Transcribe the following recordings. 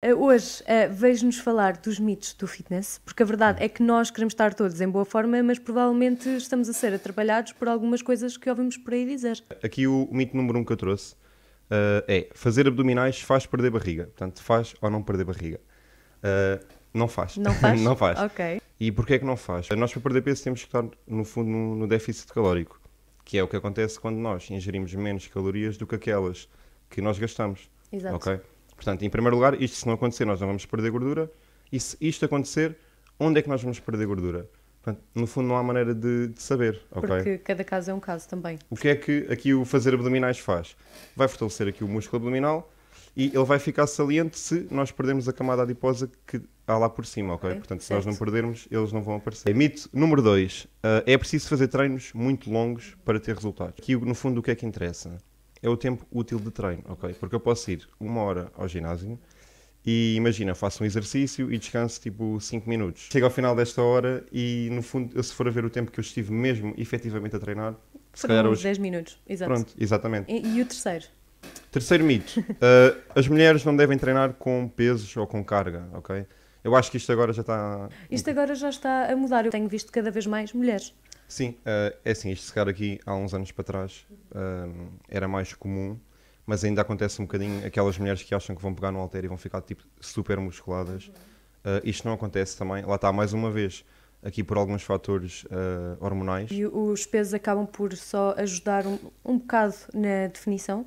Eh, hoje uh, vejo-nos falar dos mitos do fitness, porque a verdade hum. é que nós queremos estar todos em boa forma, mas provavelmente estamos a ser atrapalhados por algumas coisas que ouvimos por aí dizer. Aqui o, o mito número um que eu trouxe uh, é fazer abdominais faz perder barriga. Portanto, faz ou não perder barriga. Uh, não faz. Não faz? não faz. Ok. E porquê é que não faz? Nós para perder peso temos que estar no fundo no, no déficit calórico, que é o que acontece quando nós ingerimos menos calorias do que aquelas que nós gastamos. Exato. Okay? Portanto, em primeiro lugar, isto se não acontecer, nós não vamos perder gordura. E se isto acontecer, onde é que nós vamos perder gordura? Portanto, no fundo, não há maneira de, de saber. Porque okay? cada caso é um caso também. O que é que aqui o fazer abdominais faz? Vai fortalecer aqui o músculo abdominal e ele vai ficar saliente se nós perdermos a camada adiposa que há lá por cima, Portanto, se certo. nós não perdermos, eles não vão aparecer. Mito número 2. Uh, eh, é preciso fazer treinos muito longos para ter resultados. Aqui, no fundo, o que é que interessa? é o tempo útil de treino, ok? Porque eu posso ir uma hora ao ginásio e imagina, faço um exercício e descanso tipo 5 minutos. Chego ao final desta hora e no fundo, se for a ver o tempo que eu estive mesmo efetivamente a treinar, se Foram calhar uns hoje... 10 minutos, exato. Pronto, exatamente. E, e o terceiro? Terceiro mito. uh, as mulheres não devem treinar com pesos ou com carga, ok? Eu acho que isto agora já está. Isto agora já está a mudar. Eu tenho visto cada vez mais mulheres. Sim, uh, é assim, este secar aqui há uns anos para trás uh, era mais comum, mas ainda acontece um bocadinho aquelas mulheres que acham que vão pegar no halter e vão ficar tipo super musculadas. Uh, isto não acontece também, lá está mais uma vez, aqui por alguns fatores hormonais. E os pesos acabam por só ajudar um, um bocado na definição?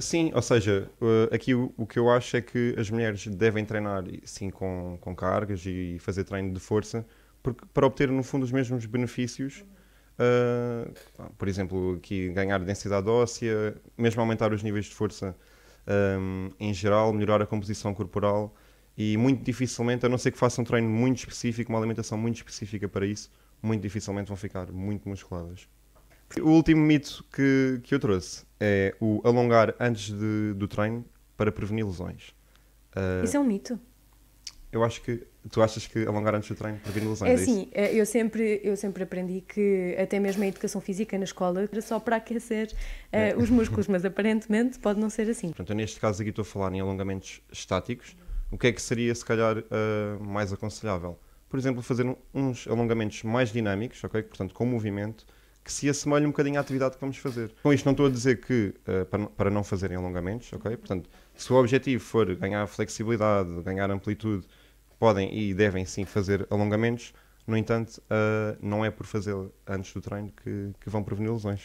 sim, ou seja, aqui o, o, que eu acho é que as mulheres devem treinar sim com, com cargas e fazer treino de força, porque, para obter, no fundo, os mesmos benefícios. Uh, por exemplo, aqui ganhar densidade óssea, mesmo aumentar os níveis de força um, ah, em geral, melhorar a composição corporal e muito dificilmente, a não ser que façam um treino muito específico, uma alimentação muito específica para isso, muito dificilmente vão ficar muito musculadas. O último mito que, que eu trouxe é o alongar antes de, do treino para prevenir lesões. Uh, isso é um mito? Eu acho que tu achas que alongar antes do treino previne lesões? É, é assim, é eu sempre, eu sempre aprendi que até mesmo a educação física na escola era só para aquecer eh, é. os músculos, mas aparentemente pode não ser assim. Portanto, neste caso aqui estou a falar em alongamentos estáticos. O que é que seria, se calhar, uh, mais aconselhável? Por exemplo, fazer uns alongamentos mais dinâmicos, ok? Portanto, com movimento, que se assemelhe um bocadinho à atividade que vamos fazer. Com isto não estou a dizer que uh, para, para não fazerem alongamentos, ok? Portanto, se o objetivo for ganhar flexibilidade, ganhar amplitude, podem e devem sim fazer alongamentos, no entanto, uh, não é por fazê-lo antes do treino que, que vão prevenir lesões.